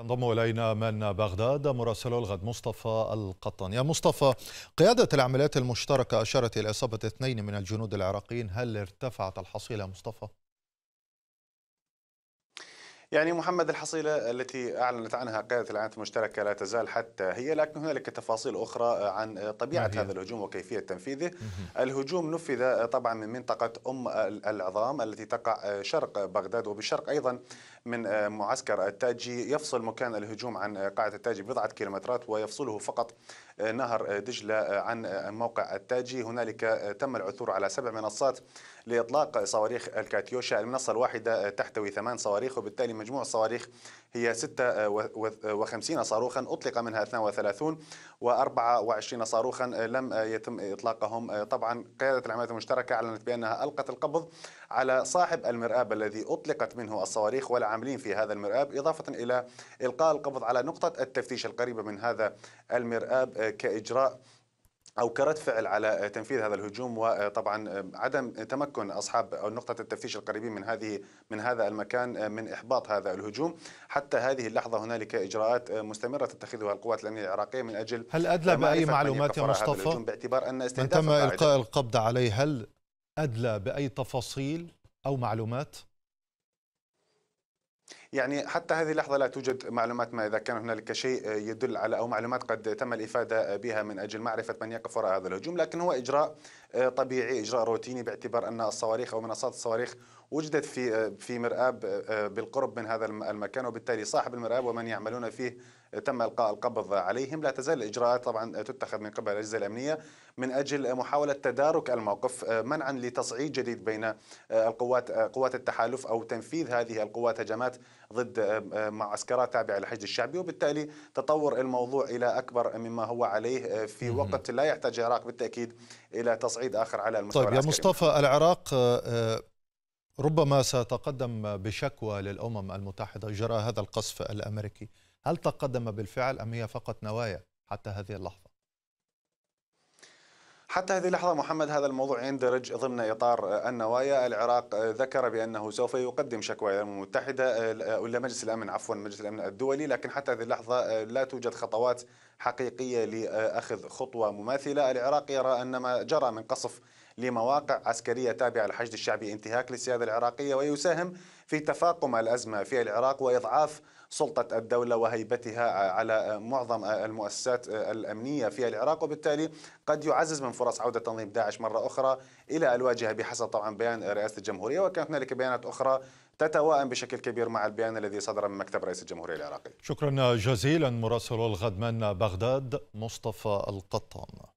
ينضم الينا من بغداد مراسل الغد مصطفى القطن. يا مصطفى قياده العمليات المشتركه اشارت الى اصابه اثنين من الجنود العراقيين، هل ارتفعت الحصيله مصطفى؟ يعني محمد الحصيلة التي أعلنت عنها قيادة الإعلانات المشتركة لا تزال حتى هي لكن هنالك تفاصيل أخرى عن طبيعة هذا الهجوم وكيفية تنفيذه الهجوم نفذ طبعا من منطقة أم العظام التي تقع شرق بغداد وبالشرق أيضا من معسكر التاجي يفصل مكان الهجوم عن قاعة التاجي بضعة كيلومترات ويفصله فقط نهر دجلة عن موقع التاجي هنالك تم العثور على سبع منصات لإطلاق صواريخ الكاتيوشا المنصة الواحدة تحتوي ثمان صواريخ وبالتالي مجموع الصواريخ هي 56 صاروخا أطلق منها 32 و24 صاروخا لم يتم إطلاقهم طبعا قيادة العمليات المشتركة أعلنت بأنها ألقت القبض على صاحب المرآب الذي أطلقت منه الصواريخ والعاملين في هذا المرآب إضافة إلى إلقاء القبض على نقطة التفتيش القريبة من هذا المرآب كإجراء او كرد فعل على تنفيذ هذا الهجوم وطبعا عدم تمكن اصحاب نقطه التفتيش القريبين من هذه من هذا المكان من احباط هذا الهجوم حتى هذه اللحظه هنالك اجراءات مستمره تتخذها القوات الامنيه العراقيه من اجل هل ادلى باي معلومات يا مصطفى باعتبار ان من تم القاء القبض عليه هل ادلى باي تفاصيل او معلومات يعني حتى هذه اللحظة لا توجد معلومات ما إذا كان هنالك شيء يدل على أو معلومات قد تم الإفادة بها من أجل معرفة من يقف وراء هذا الهجوم لكن هو إجراء آه، طبيعي إجراء روتيني باعتبار أن الصواريخ أو منصات الصواريخ وجدت في آه، في مرآب آه، بالقرب من هذا المكان وبالتالي صاحب المرآب ومن يعملون فيه تم القاء القبض عليهم لا تزال الاجراءات طبعا تتخذ من قبل الاجهزه الامنيه من اجل محاوله تدارك الموقف منعا لتصعيد جديد بين القوات قوات التحالف او تنفيذ هذه القوات هجمات ضد آه، آه، معسكرات تابعة للحشد الشعبي وبالتالي تطور الموضوع إلى أكبر مما هو عليه آه، في وقت لا يحتاج العراق بالتأكيد إلى تصعيد آخر على المستوى طيب يا مصطفى العراق ربما سيتقدم بشكوى للأمم المتحدة جراء هذا القصف الأمريكي هل تقدم بالفعل أم هي فقط نوايا حتى هذه اللحظة؟ حتى هذه اللحظة محمد هذا الموضوع يندرج ضمن إطار آه، النوايا العراق آه، ذكر بأنه سوف يقدم شكوى إلى الأمم المتحدة آه، ولا مجلس الأمن عفوا مجلس الأمن الدولي لكن حتى هذه اللحظة لا توجد خطوات حقيقية لأخذ خطوة مماثلة العراق يرى أن ما جرى من قصف لمواقع عسكرية تابعة للحشد الشعبي انتهاك للسيادة العراقية ويساهم في تفاقم الأزمة في العراق وإضعاف سلطة الدولة وهيبتها على معظم المؤسسات الأمنية في العراق وبالتالي قد يعزز من فرص عودة تنظيم داعش مرة أخرى إلى الواجهة بحسب طبعا بيان رئاسة الجمهورية وكان هنالك بيانات أخرى تتوائم بشكل كبير مع البيان الذي صدر من مكتب رئيس الجمهورية العراقي شكرا جزيلا مراسل الغد من بغداد مصطفى القطان